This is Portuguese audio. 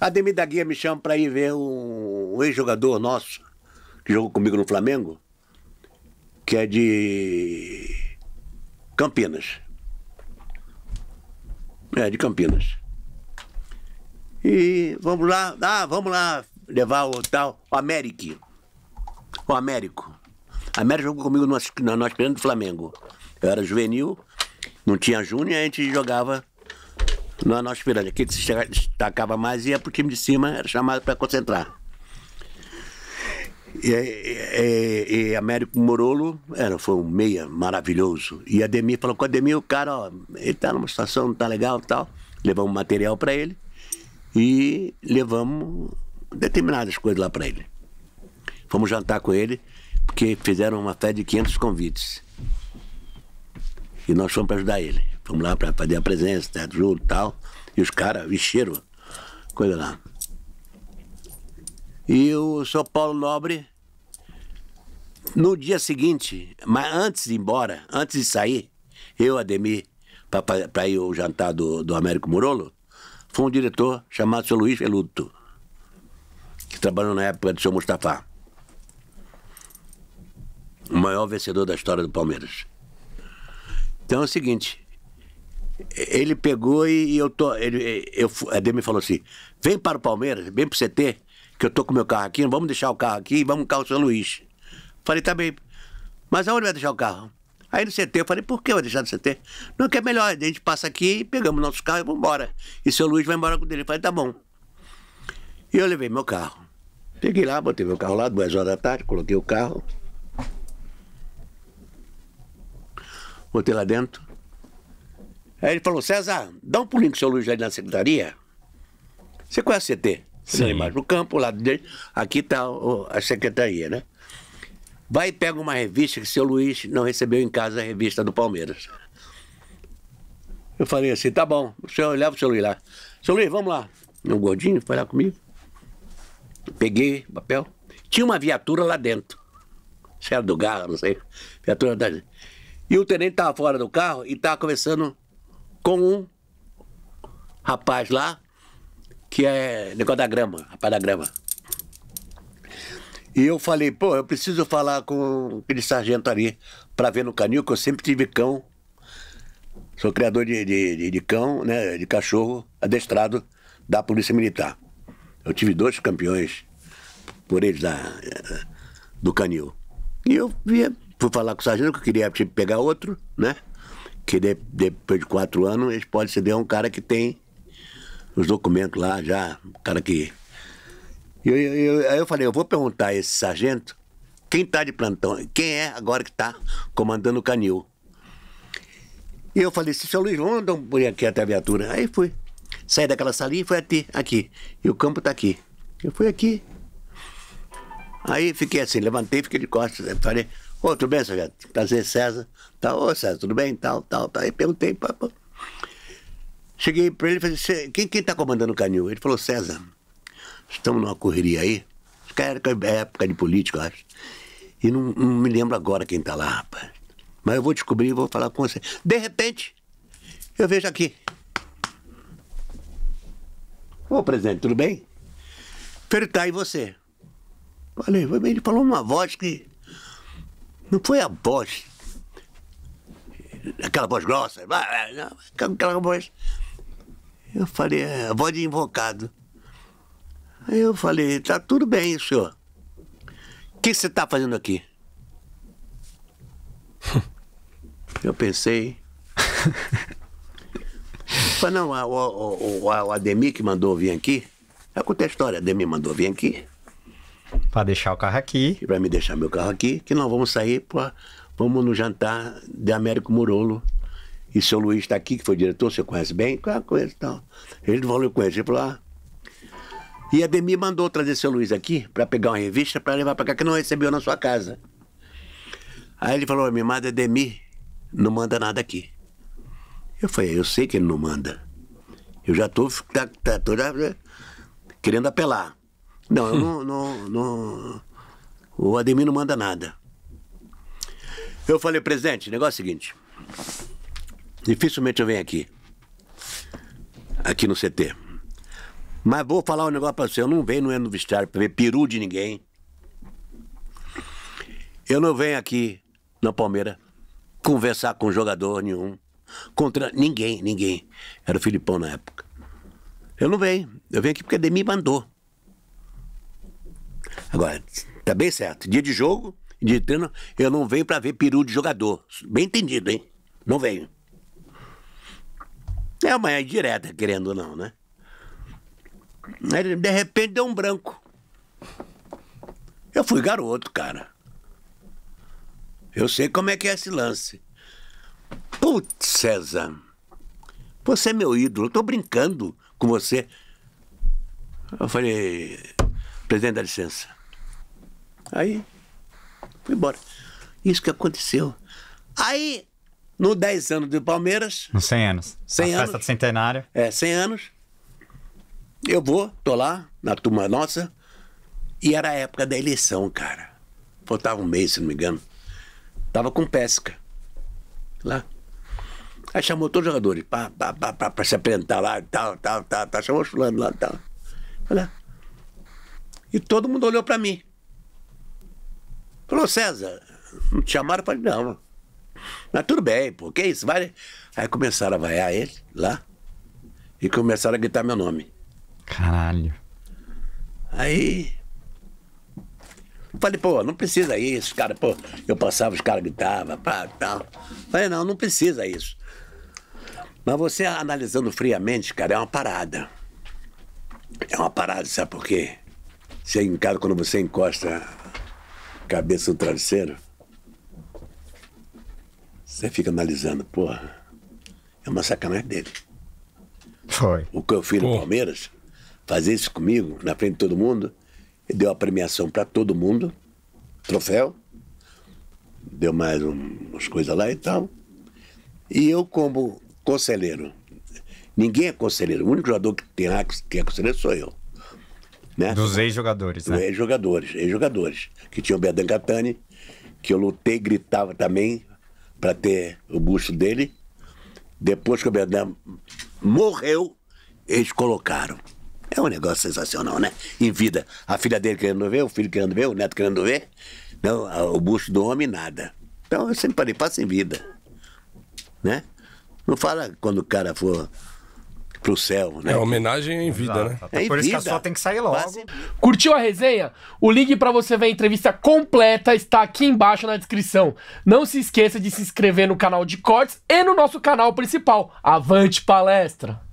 Ademir da Guia me chama para ir ver um, um ex-jogador nosso, que jogou comigo no Flamengo, que é de Campinas. É, de Campinas. E vamos lá, ah, vamos lá levar o tal, o Américo. O Américo. A Américo jogou comigo nós, nós, nós do Flamengo. Eu era juvenil, não tinha júnior, a gente jogava no nosso Piranga. Aquele que se destacava mais ia para o time de cima, era chamado para concentrar. E, e, e, Américo Morolo era, foi um meia maravilhoso. E Ademir falou com o Ademir, o cara, ó, ele tá numa situação, não tá legal tal. Levamos material para ele e levamos determinadas coisas lá para ele. Fomos jantar com ele, porque fizeram uma festa de 500 convites. E nós fomos para ajudar ele. Fomos lá para fazer a presença, teto tá? junto e tal. E os caras vestiram coisa lá. E o São Paulo Nobre, no dia seguinte, mas antes de ir embora, antes de sair, eu, Ademir, para ir ao jantar do, do Américo Murolo, foi um diretor chamado seu Luiz Veluto, que trabalhou na época do seu Mustafa. O maior vencedor da história do Palmeiras. Então é o seguinte, ele pegou e, e eu tô. Ele, eu, Ademir falou assim: vem para o Palmeiras, vem para o CT, que eu tô com meu carro aqui, vamos deixar o carro aqui e vamos no carro São Luís. Falei, tá bem. Mas aonde vai deixar o carro? Aí no CT, eu falei, por que vai deixar no CT? Não, que é melhor, a gente passa aqui, pegamos nossos carros e vamos embora. E seu Luiz vai embora com ele. Eu falei, tá bom. E eu levei meu carro. Peguei lá, botei meu carro lá, duas horas da tarde, coloquei o carro. Botei lá dentro. Aí ele falou, César, dá um pulinho com o seu Luiz ali na secretaria. Você conhece a CT? Sim. Mais no campo, lá dele, aqui tá a secretaria, né? Vai e pega uma revista que o seu Luiz não recebeu em casa a revista do Palmeiras. Eu falei assim, tá bom, o senhor leva o seu Luiz lá. Seu Luiz, vamos lá. Meu gordinho foi lá comigo. Peguei papel. Tinha uma viatura lá dentro. Se era do garro, não sei. Viatura da... E o tenente estava fora do carro e estava começando com um rapaz lá, que é negócio da grama, rapaz da grama. E eu falei, pô, eu preciso falar com aquele sargento ali para ver no canil, que eu sempre tive cão. Sou criador de, de, de, cão, né, de cachorro adestrado da Polícia Militar. Eu tive dois campeões por eles da eh, do canil. E eu fui falar com o sargento que eu queria tipo, pegar outro, né? que de, depois de quatro anos eles podem ceder a um cara que tem os documentos lá já, um cara que. Eu, eu, eu, aí eu falei, eu vou perguntar a esse sargento quem está de plantão, quem é agora que está comandando o canil. E eu falei, se seu Luiz, vamos dar um pulinho aqui até a viatura. Aí fui. Saí daquela salinha e fui até aqui. E o campo está aqui. Eu fui aqui. Aí fiquei assim, levantei, fiquei de costas. Né? Falei, Ô, tudo bem, Sargento? Prazer, César. tá, ô, César, tudo bem? Tal, tal, tal. Aí perguntei, pá, pá. Cheguei para ele e falei, quem, quem tá comandando o canil? Ele falou, César, estamos numa correria aí. Acho que era época de político, acho. E não, não me lembro agora quem tá lá, rapaz. Mas eu vou descobrir e vou falar com você. De repente, eu vejo aqui. Ô, presidente, tudo bem? tá e você. Falei, ele falou uma voz que não foi a voz. Aquela voz grossa. Aquela voz. Eu falei, é, a voz de invocado. Aí eu falei, tá tudo bem, senhor. O que você está fazendo aqui? eu pensei. Falei, não, o, o, o, o Ademir que mandou vir aqui. eu contei a história, Ademir mandou vir aqui. Para deixar o carro aqui. para me deixar meu carro aqui, que nós vamos sair para. Vamos no jantar de Américo Murolo. E seu Luiz está aqui, que foi diretor, você conhece bem? Claro, conheço. Então. Ele falou, eu conheci. Ele falou, lá. E a Demi mandou trazer seu Luiz aqui para pegar uma revista para levar para cá, que não recebeu na sua casa. Aí ele falou, me manda Demi, não manda nada aqui. Eu falei, eu sei que ele não manda. Eu já estou tá, tá, né, querendo apelar. Não, eu não, não, não, O Ademir não manda nada. Eu falei, presidente, negócio é o seguinte. Dificilmente eu venho aqui. Aqui no CT. Mas vou falar um negócio pra você. Eu não venho, não é no vestiário pra ver peru de ninguém. Eu não venho aqui na Palmeira conversar com jogador nenhum. Contra ninguém, ninguém. Era o Filipão na época. Eu não venho. Eu venho aqui porque Ademir mandou. Agora, tá bem certo. Dia de jogo, dia de treino, eu não venho para ver peru de jogador. Bem entendido, hein? Não venho. É uma indireta, é querendo ou não, né? de repente deu um branco. Eu fui garoto, cara. Eu sei como é que é esse lance. Putz, César, você é meu ídolo, eu tô brincando com você. Eu falei, presidente, dá licença. Aí fui embora. Isso que aconteceu. Aí, no 10 anos do Palmeiras. Nos 100 anos. 100 a anos, festa do centenário. É, 100 anos. Eu vou, tô lá, na turma nossa. E era a época da eleição, cara. Faltava um mês, se não me engano. Tava com pesca. Lá. Aí chamou todos os jogadores pra, pra, pra, pra, pra se apresentar lá, tal, tal, tal, tal. Chamou os fulano lá, tal. Olha. Ah. E todo mundo olhou pra mim. Falou, César, não te chamaram? Eu falei, não. Mas tudo bem, pô, que isso? Vai. Aí começaram a vaiar ele lá e começaram a gritar meu nome. Caralho. Aí. Falei, pô, não precisa isso, cara, pô. Eu passava, os caras gritavam, pá, tal. Falei, não, não precisa isso. Mas você analisando friamente, cara, é uma parada. É uma parada, sabe por quê? Você em casa, quando você encosta cabeça no travesseiro, você fica analisando, porra, é uma sacanagem dele. Foi. O que eu fiz no Palmeiras, fazer isso comigo, na frente de todo mundo, ele deu a premiação para todo mundo, troféu, deu mais um, umas coisas lá e tal. E eu, como conselheiro, ninguém é conselheiro, o único jogador que, tem, que é conselheiro sou eu. Né? Dos ex-jogadores, né? Ex-jogadores, ex-jogadores. Que tinha o Berdan Catani, que eu lutei, gritava também para ter o busto dele. Depois que o Berdan morreu, eles colocaram. É um negócio sensacional, né? Em vida, a filha dele querendo ver, o filho querendo ver, o neto querendo ver. Não, o busto do homem, nada. Então eu sempre falei, passa em vida. Né? Não fala quando o cara for pro céu, né? É homenagem em vida, Exato. né? Até é por vida. isso que a sua tem que sair logo. Curtiu a resenha? O link para você ver a entrevista completa está aqui embaixo na descrição. Não se esqueça de se inscrever no canal de cortes e no nosso canal principal, Avante Palestra.